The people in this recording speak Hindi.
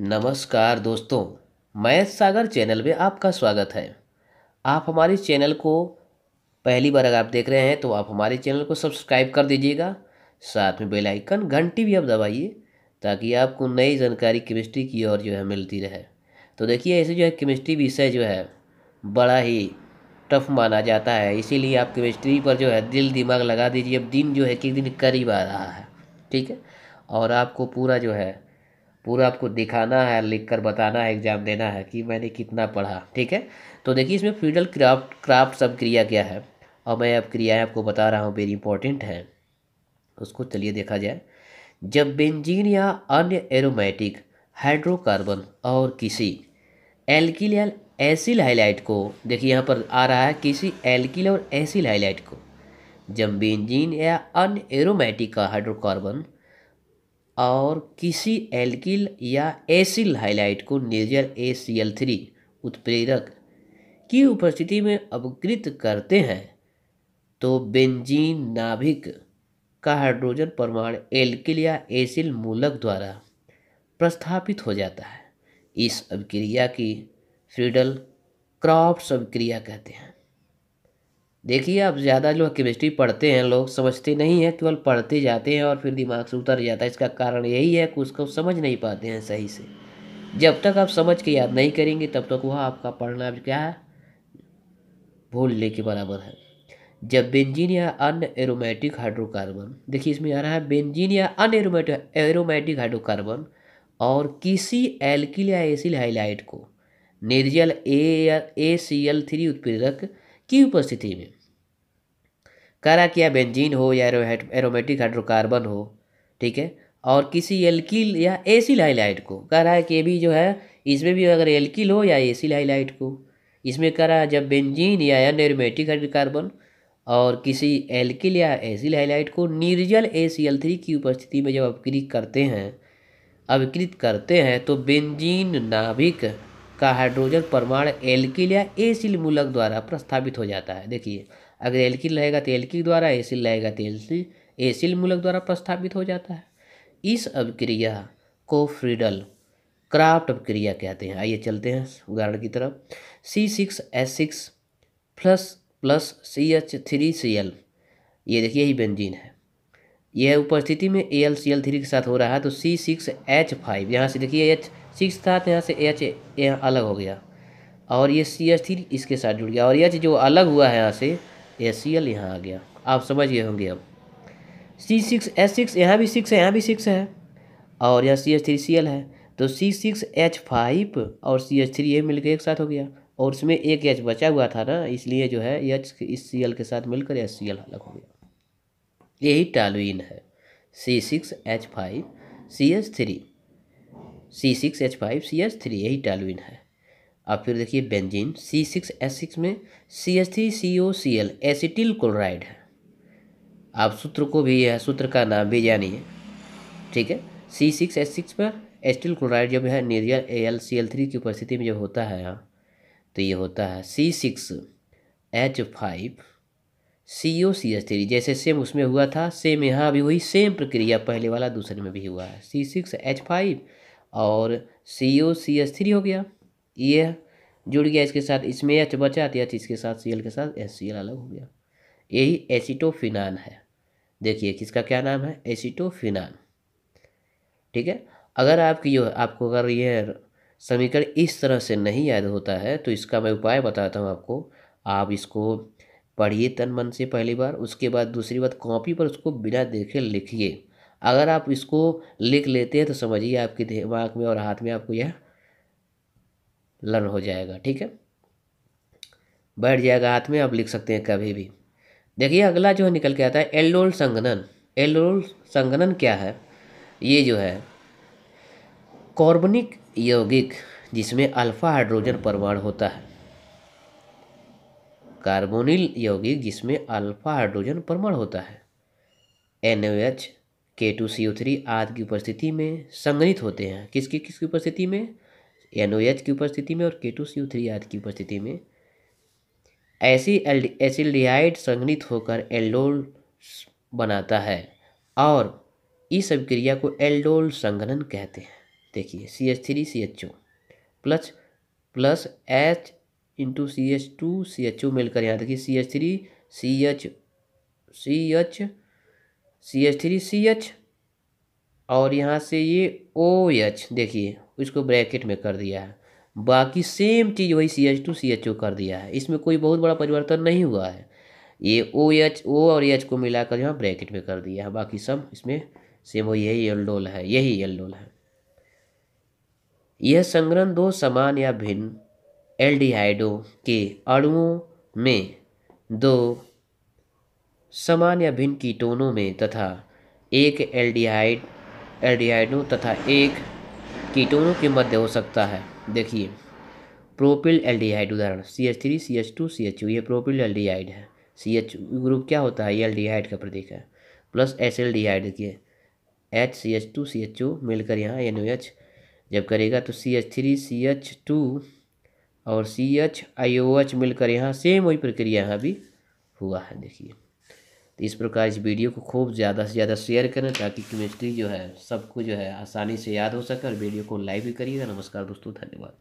नमस्कार दोस्तों मैं सागर चैनल में आपका स्वागत है आप हमारे चैनल को पहली बार अगर आप देख रहे हैं तो आप हमारे चैनल को सब्सक्राइब कर दीजिएगा साथ में बेल आइकन घंटी भी आप दबाइए ताकि आपको नई जानकारी केमिस्ट्री की ओर जो है मिलती रहे तो देखिए ऐसे जो है केमिस्ट्री विषय जो है बड़ा ही टफ माना जाता है इसीलिए आप केमिस्ट्री पर जो है दिल दिमाग लगा दीजिए अब दिन जो है कि दिन करीब आ रहा है ठीक है और आपको पूरा जो है पूरा आपको दिखाना है लिख कर बताना है एग्जाम देना है कि मैंने कितना पढ़ा ठीक है तो देखिए इसमें फ्यूडल क्राफ्ट क्राफ्ट सब क्रिया क्या है और मैं अब क्रियाएँ आपको बता रहा हूँ वेरी इंपॉर्टेंट है उसको चलिए देखा जाए जब बेंजीन या अन्य एरोमेटिक हाइड्रोकार्बन और किसी एल्किल या एसिल हाईलाइट को देखिए यहाँ पर आ रहा है किसी एल्किल और एसिल हाईलाइट को जब बेंजीन या अन्य एरोमेटिक का हाइड्रोकार्बन और किसी एल्किल या एसिल हाइलाइट को नेजर ए सी एल थ्री उत्प्रेरक की उपस्थिति में अवकृत करते हैं तो बेंजीन नाभिक का हाइड्रोजन परमाणु एल्किल या एसिल मूलक द्वारा प्रस्थापित हो जाता है इस अभिक्रिया की फ्रीडल क्रॉप्स अभिक्रिया कहते हैं देखिए आप ज़्यादा जो केमिस्ट्री पढ़ते हैं लोग समझते नहीं हैं केवल पढ़ते जाते हैं और फिर दिमाग से उतर जाता है इसका कारण यही है कि उसको समझ नहीं पाते हैं सही से जब तक आप समझ के याद नहीं करेंगे तब तक वह आपका पढ़ना क्या है भूलने के बराबर है जब बेंजीन या अन एरोमेटिक हाइड्रोकार्बन देखिए इसमें आ रहा है बेंजीन या अन एरोमेटिक एरोमेटिक हाइड्रोकार्बन और किसी एल्किल या एसिल हाइलाइट को निर्जल ए या ए सी एल थ्री उत्पीड़क की उपस्थिति में करा या बेंजीन हो या एरोमेटिक हाइड्रोकार्बन हो ठीक है और किसी एल्किल या एसिल हाइलाइट को कह रहा है कि भी जो है इसमें भी अगर एल्किल हो या एसिल हाइलाइट को इसमें कह रहा है जब बेंजीन या एन एरोमेटिक हाइड्रोकार्बन और किसी एल्किल या एसिल हाइलाइट को निर्जल ए सी एल थ्री की उपस्थिति में जब अपकृत करते हैं अविकृत करते हैं तो बेंजीन नाभिक का हाइड्रोजन परमाणु एल्किल या एसिल मूलक द्वारा प्रस्थापित हो जाता है देखिए अगर की रहेगा तो की द्वारा एसिल रहेगा तो एल्सिल एसिल मूलक द्वारा प्रस्थापित हो जाता है इस अभिक्रिया को फ्रीडल क्राफ्ट अभिक्रिया कहते हैं आइए चलते हैं उदाहरण की तरफ C six S six plus plus C H three C L ये देखिए यही बेंजीन है यह उपस्थिति में A L C L three के साथ हो रहा है तो सी सिक्स एच फाइव यहाँ से देखिए एच सिक्स था तो यहाँ से एच यहाँ अलग हो गया और ये सी एच थ्री इसके साथ जुड़ गया और एच जो अलग हुआ है यहाँ से ए सी एल यहाँ आ गया आप समझ गए होंगे अब सी सिक्स एच सिक्स यहाँ भी सिक्स है यहाँ भी सिक्स है और यहाँ C H three C L है तो सी सिक्स एच फाइव और सी एच थ्री ये मिलकर एक साथ हो गया और उसमें एक एच बचा हुआ था ना इसलिए जो है एच इस सी एल के साथ मिलकर एच सी एल अलग हो गया यही टालुइन है C six H five C H three C six H five C H three यही टालुइन है अब फिर देखिए benzene C six S six में C S three C O C L acetyl chloride है आप सूत्र को भी यह सूत्र का नाम भी जानिए ठीक है सी सिक्स एच सिक्स पर एसिटिल क्लोराइड जब है निर्जल A L C L three की उपस्थिति में जब होता है यहाँ तो ये होता है C six H five C O C S three जैसे सेम उसमें हुआ था सेम यहाँ भी वही सेम प्रक्रिया पहले वाला दूसरे में भी हुआ है सी सिक्स एच फाइव और सी ओ सी एस थ्री हो गया ये जुड़ गया इसके साथ इसमें एच बचा तो एच इसके साथ सी के साथ एच सी अलग हो गया यही एसिटोफिनान है देखिए किसका क्या नाम है एसिटोफिनान ठीक है अगर आपकी जो आपको अगर ये समीकरण इस तरह से नहीं याद होता है तो इसका मैं उपाय बताता हूँ आपको आप इसको पढ़िए तन मन से पहली बार उसके बाद दूसरी बात कॉपी पर उसको बिना देखे लिखिए अगर आप इसको लिख लेते हैं तो समझिए आपके दिमाग में और हाथ में आपको यह लर्न हो जाएगा ठीक है बैठ जाएगा हाथ में आप लिख सकते हैं कभी भी देखिए अगला जो है निकल के आता है एल्डोल संगनन एलोल संगनन क्या है ये जो है कॉर्बनिक यौगिक जिसमें अल्फा हाइड्रोजन परमाणु होता है कार्बोनिल यौगिक जिसमें अल्फा हाइड्रोजन परमाणु होता है N O H K two C O three आदि की उपस्थिति में संगनित होते हैं किसकी किसकी उपस्थिति में एन ओ एच की उपस्थिति में और के टू सी थ्री आदि की उपस्थिति में ऐसी एसिलडिहाइड संघनित होकर एल्डोल बनाता है और इस अभिक्रिया को एल्डोल संघनन कहते हैं देखिए C H three C H O plus plus H into C H two C H O मिलकर यहाँ देखिए C H three C H C H C H three C H और यहाँ से ये ओ एच देखिए इसको ब्रैकेट में कर दिया है बाकी सेम चीज़ वही C H two C H O कर दिया है इसमें कोई बहुत बड़ा परिवर्तन नहीं हुआ है ये ओ एच ओ और एच को मिलाकर यहाँ ब्रैकेट में कर दिया है बाकी सब इसमें सेम वही यही एल्डोल है यही एल्डोल है यह संग्रहण दो समान या भिन्न एल्डिहाइडो के अणुओं में दो समान या भिन्न कीटोनों में तथा एक एल्डिहाइड एडियाइडों तथा एक कीटोनों के मध्य हो सकता है देखिए प्रोपिल एल्डिहाइड उदाहरण C H three C H two C H U ये प्रोपिल एल्डिहाइड है सी एच ग्रुप क्या होता है ये एल्डिहाइड का प्रतीक है plus acetaldehyde देखिए H C H two C H O मिलकर यहाँ एन ओ एच जब करेगा तो C H three C H two और C H I O H मिलकर यहाँ सेम वही प्रक्रिया यहाँ भी हुआ है देखिए तो इस प्रकार इस वीडियो को खूब ज़्यादा से ज़्यादा शेयर करें ताकि केमिस्ट्री जो है सबको जो है आसानी से याद हो सके और वीडियो को लाइक भी करिएगा नमस्कार दोस्तों धन्यवाद